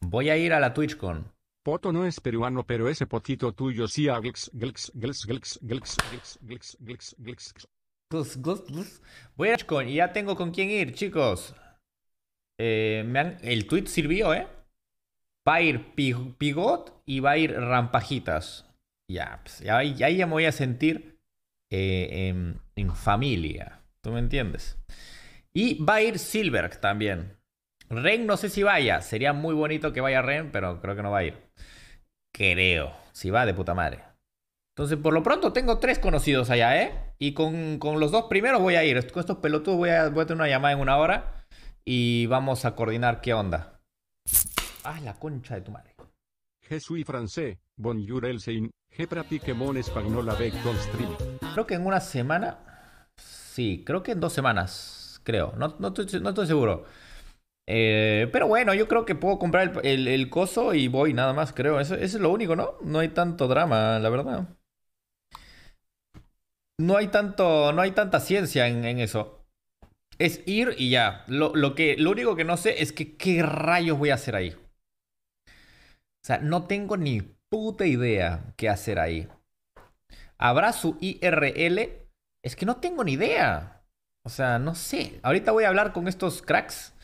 Voy a ir a la TwitchCon. Poto no es peruano, pero ese potito tuyo sí a ah, glix, glix, glix, glix, glix, glix, glix, glix, glix. Voy a TwitchCon y ya tengo con quién ir, chicos. Eh, el tweet sirvió, ¿eh? Va a ir Pigot y va a ir Rampajitas. Ya, pues, ya, ya, ya me voy a sentir eh, en, familia. ¿Tú me entiendes? Y va a ir Silberg también. Ren no sé si vaya. Sería muy bonito que vaya Ren, pero creo que no va a ir. Creo. Si va, de puta madre. Entonces, por lo pronto tengo tres conocidos allá, ¿eh? Y con, los dos primeros voy a ir. Con estos pelotudos voy a, tener una llamada en una hora. Y vamos a coordinar qué onda. Ah, la concha de tu madre. bonjour Creo que en una semana. Sí, creo que en dos semanas. Creo. No, estoy, no estoy seguro. Eh, pero bueno, yo creo que puedo comprar el, coso y voy nada más, creo. Eso, es lo único, ¿no? No hay tanto drama, la verdad. No hay tanto. No hay tanta ciencia en, eso. Es ir y ya. Lo, que, lo único que no sé es que qué rayos voy a hacer ahí. O sea, no tengo ni puta idea qué hacer ahí. ¿Habrá su IRL? Es que no tengo ni idea. O sea, no sé. Ahorita voy a hablar con estos cracks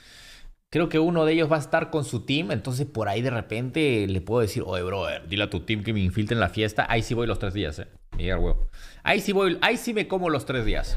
Creo que uno de ellos va a estar con su team, entonces por ahí de repente le puedo decir, oye, brother, dile a tu team que me infiltre en la fiesta. Ahí sí voy los tres días, eh. Miguel, huevo. Ahí sí voy, ahí sí me como los tres días.